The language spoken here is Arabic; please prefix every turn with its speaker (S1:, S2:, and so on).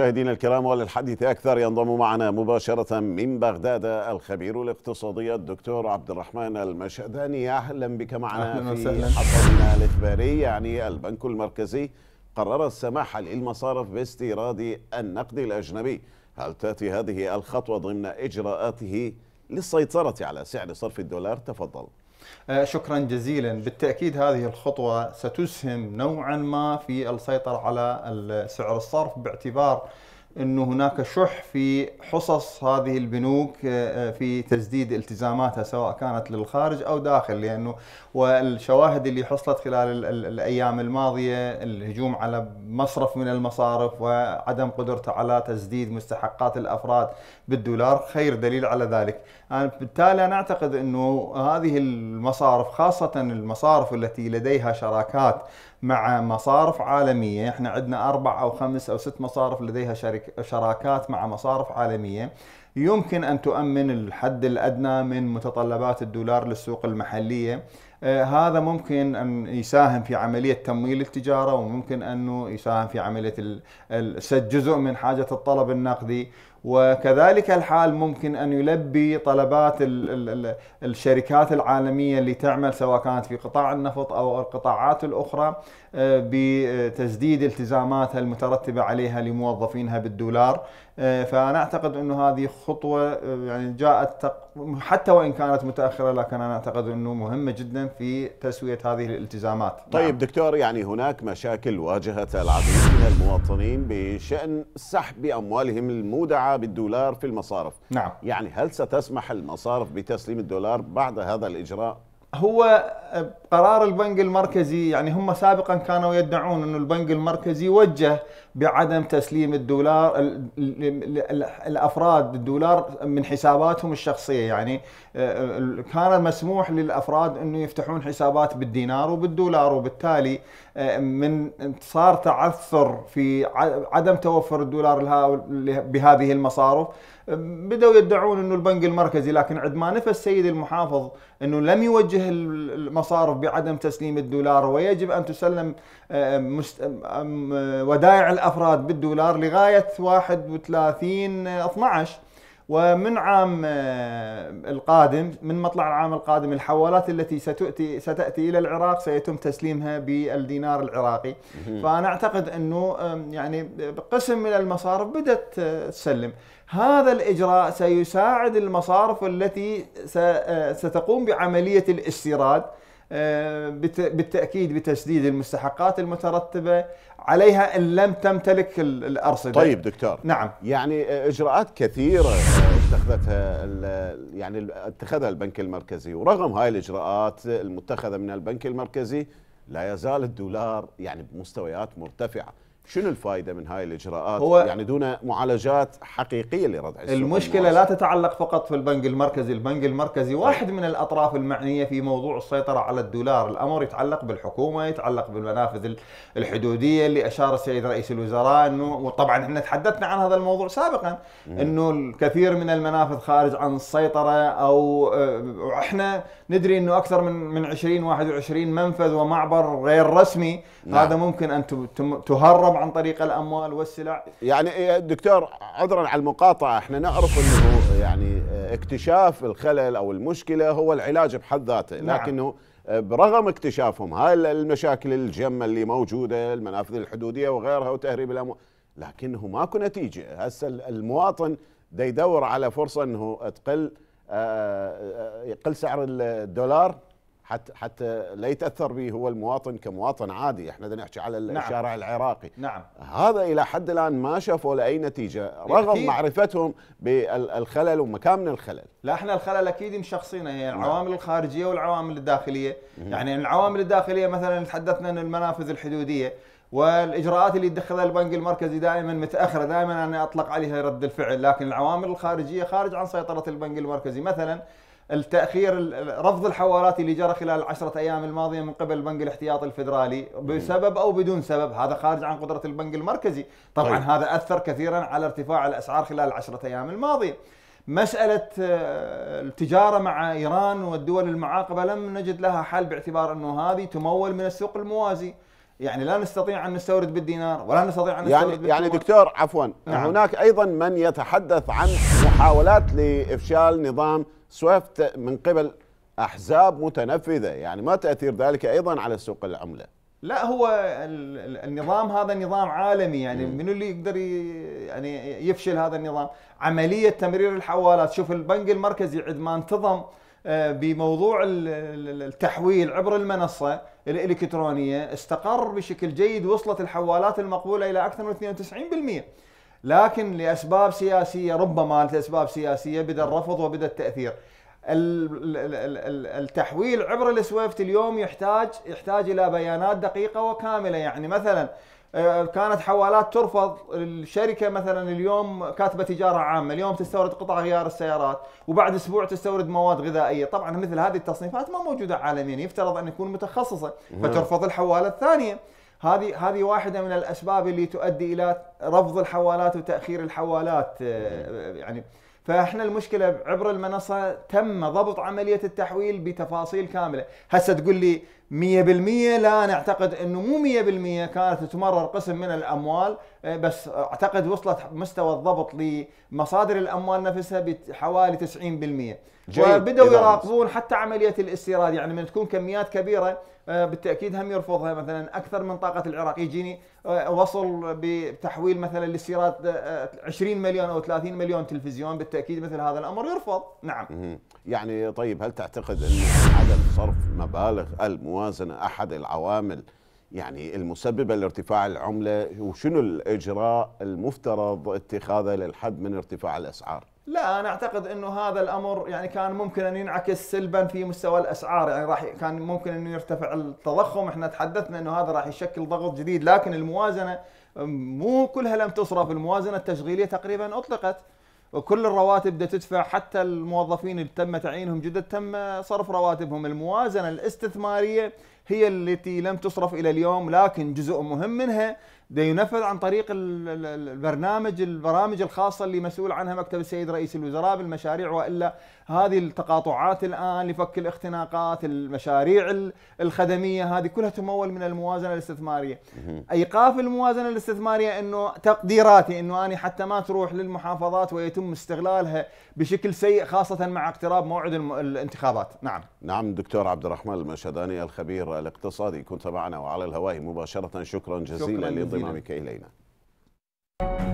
S1: مشاهدينا الكرام وللحديث اكثر ينضم معنا مباشره من بغداد الخبير الاقتصادي الدكتور عبد الرحمن المشهداني اهلا بك معنا أهلاً في حلقتنا الاخباري يعني البنك المركزي قرر السماح للمصارف باستيراد النقد الاجنبي هل تاتي هذه الخطوه ضمن اجراءاته للسيطره
S2: على سعر صرف الدولار تفضل آه، شكرا جزيلا بالتاكيد هذه الخطوه ستسهم نوعا ما في السيطره على سعر الصرف باعتبار انه هناك شح في حصص هذه البنوك آه، آه، في تسديد التزاماتها سواء كانت للخارج او داخل لانه والشواهد اللي حصلت خلال الايام الماضيه الهجوم على مصرف من المصارف وعدم قدرته على تسديد مستحقات الافراد بالدولار خير دليل على ذلك يعني بالتالي انا اعتقد انه هذه المصارف خاصه المصارف التي لديها شراكات مع مصارف عالميه، احنا عندنا اربع او خمس او ست مصارف لديها شرك شراكات مع مصارف عالميه، يمكن ان تؤمن الحد الادنى من متطلبات الدولار للسوق المحليه آه، هذا ممكن ان يساهم في عمليه تمويل التجاره وممكن انه يساهم في عمليه سد جزء من حاجه الطلب النقدي وكذلك الحال ممكن ان يلبي طلبات الشركات العالميه اللي تعمل سواء كانت في قطاع النفط او القطاعات الاخرى آه، بتسديد التزاماتها المترتبه عليها لموظفينها بالدولار آه، فانا اعتقد انه هذه خطوه يعني جاءت حتى وان كانت متاخره لكن انا اعتقد انه مهمه جدا في تسويه هذه الالتزامات نعم.
S1: طيب نعم. دكتور يعني هناك مشاكل واجهت العديد من المواطنين بشان سحب اموالهم المودعه بالدولار في المصارف نعم يعني هل ستسمح المصارف
S2: بتسليم الدولار بعد هذا الاجراء هو آه، قرار البنك المركزي يعني هم سابقا كانوا يدعون أن البنك المركزي وجه بعدم تسليم الدولار الأفراد الدولار من حساباتهم الشخصية يعني آه، كان مسموح للأفراد أنه يفتحون حسابات بالدينار وبالدولار وبالتالي آه، من صار تعثر في عدم توفر الدولار بهذه المصارف بدأوا يدعون أنه البنك المركزي لكن عندما نفى السيد المحافظ أنه لم يوجه هذه المصارف بعدم تسليم الدولار ويجب أن تسلم آه، آه، ودائع الأفراد بالدولار لغاية 31 12 ومن عام آه، القادم من مطلع العام القادم الحوالات التي ستأتي ستأتي إلى العراق سيتم تسليمها بالدينار العراقي فأنا أعتقد أنه يعني قسم من المصارف بدأت آه، تسلم هذا الإجراء سيساعد المصارف التي آه، ستقوم بعملية الاستيراد بالتاكيد بتسديد المستحقات المترتبه عليها ان لم تمتلك الارصده. طيب دكتور نعم يعني اجراءات كثيره اتخذتها يعني
S1: اتخذها البنك المركزي ورغم هاي الاجراءات المتخذه من البنك المركزي لا يزال الدولار يعني بمستويات مرتفعه، شنو الفائده من هاي الاجراءات هو يعني
S2: دون معالجات حقيقيه لردع السوق المشكله الموازن. لا تتعلق فقط في البنك المركزي البنك المركزي واحد من الاطراف المعنيه في موضوع السيطره على الدولار الامر يتعلق بالحكومه يتعلق بالمنافذ الحدوديه اللي اشار السيد رئيس الوزراء انه وطبعا احنا تحدثنا عن هذا الموضوع سابقا انه الكثير من المنافذ خارج عن السيطره او آه، احنا ندري انه اكثر من من 20 21 منفذ ومعبر غير رسمي نعم. هذا ممكن ان تهرب طبعا عن طريق الاموال والسلع يعني إيه،
S1: دكتور عذرا على المقاطعه احنا نعرف انه يعني إيه، اكتشاف الخلل او المشكله هو العلاج بحد ذاته نعم. لكنه إيه، برغم اكتشافهم هاي المشاكل الجمة اللي موجودة المنافذ الحدودية وغيرها وتهريب الأموال لكنه ماكو نتيجة هسه المواطن دا يدور على فرصة أنه تقل آه، آه، يقل سعر الدولار حتى حتى لا يتاثر به هو المواطن كمواطن عادي احنا بدنا نحكي على نعم. الشارع العراقي نعم هذا الى حد الان ما شافوا لاي نتيجه رغم أكيد. معرفتهم بالخلل ومكامن الخلل
S2: لا احنا الخلل اكيد مشخصينه هي يعني العوامل الخارجيه والعوامل الداخليه مم. يعني العوامل الداخليه مثلا تحدثنا عن المنافذ الحدوديه والاجراءات اللي يتخذها البنك المركزي دائما متاخره دائما انا اطلق عليها رد الفعل لكن العوامل الخارجيه خارج عن سيطره البنك المركزي مثلا التاخير رفض الحوارات اللي جرى خلال العشرة ايام الماضيه من قبل البنك الاحتياطي الفدرالي بسبب او بدون سبب هذا خارج عن قدره البنك المركزي طبعا طيب. هذا اثر كثيرا على ارتفاع الاسعار خلال العشرة ايام الماضيه مسألة آه، التجارة مع إيران والدول المعاقبة لم نجد لها حل باعتبار أنه هذه تمول من السوق الموازي يعني لا نستطيع ان نستورد بالدينار ولا نستطيع ان نستورد يعني يعني دكتور
S1: عفوا نعم. هناك ايضا من يتحدث عن محاولات لافشال نظام سويفت من قبل احزاب متنفذه يعني ما تاثير ذلك ايضا على سوق العمله
S2: لا هو النظام هذا نظام عالمي يعني من اللي يقدر يعني يفشل هذا النظام عمليه تمرير الحوالات شوف البنك المركزي عندما انتظم آه، بموضوع التحويل عبر المنصة الإلكترونية استقر بشكل جيد وصلت الحوالات المقبولة إلى أكثر من 92% لكن لأسباب سياسية ربما لأسباب سياسية بدأ الرفض وبدأ التأثير التحويل عبر السويفت اليوم يحتاج يحتاج الى بيانات دقيقه وكامله يعني مثلا آه، كانت حوالات ترفض الشركه مثلا اليوم كاتبه تجاره عامه اليوم تستورد قطع غيار السيارات وبعد اسبوع تستورد مواد غذائيه طبعا مثل هذه التصنيفات ما موجوده عالميا يفترض ان تكون متخصصه فترفض الحواله الثانيه هذه هذه واحده من الاسباب اللي تؤدي الى رفض الحوالات وتاخير الحوالات آه، يعني فاحنا المشكله عبر المنصه تم ضبط عمليه التحويل بتفاصيل كامله، هسه تقول لي 100% لا انا اعتقد انه مو 100% كانت تمرر قسم من الاموال آه، بس اعتقد وصلت مستوى الضبط لمصادر الاموال نفسها بحوالي 90% وبداوا يراقبون حتى عمليه الاستيراد يعني من تكون كميات كبيره آه، بالتاكيد هم يرفضها مثلا اكثر من طاقه العراق يجيني آه، وصل بتحويل مثلا الاستيراد 20 مليون او 30 مليون تلفزيون بالتاكيد مثل هذا الامر يرفض
S1: نعم يعني طيب هل تعتقد ان عدم صرف مبالغ المو الموازنه احد العوامل يعني المسببه لارتفاع العمله وشنو الاجراء المفترض اتخاذه للحد من ارتفاع الاسعار؟
S2: لا انا اعتقد انه هذا الامر يعني كان ممكن ان ينعكس سلبا في مستوى الاسعار يعني راح كان ممكن انه يرتفع التضخم احنا تحدثنا انه هذا راح يشكل ضغط جديد لكن الموازنه مو كلها لم تصرف الموازنه التشغيليه تقريبا اطلقت وكل الرواتب بدها تدفع حتى الموظفين اللي تم تعيينهم جدد تم صرف رواتبهم الموازنه الاستثماريه هي التي لم تصرف الى اليوم لكن جزء مهم منها ينفذ عن طريق البرنامج البرامج الخاصه اللي مسؤول عنها مكتب السيد رئيس الوزراء بالمشاريع والا هذه التقاطعات الان لفك الاختناقات المشاريع الخدميه هذه كلها تمول من الموازنه الاستثماريه ايقاف الموازنه الاستثماريه انه تقديراتي انه انا حتى ما تروح للمحافظات ويتم استغلالها بشكل سيء خاصه مع اقتراب موعد الانتخابات نعم
S1: نعم دكتور عبد الرحمن المشهداني الخبير الاقتصادي كنت معنا وعلى الهواء مباشرة شكرا جزيلا لانضمامك إلينا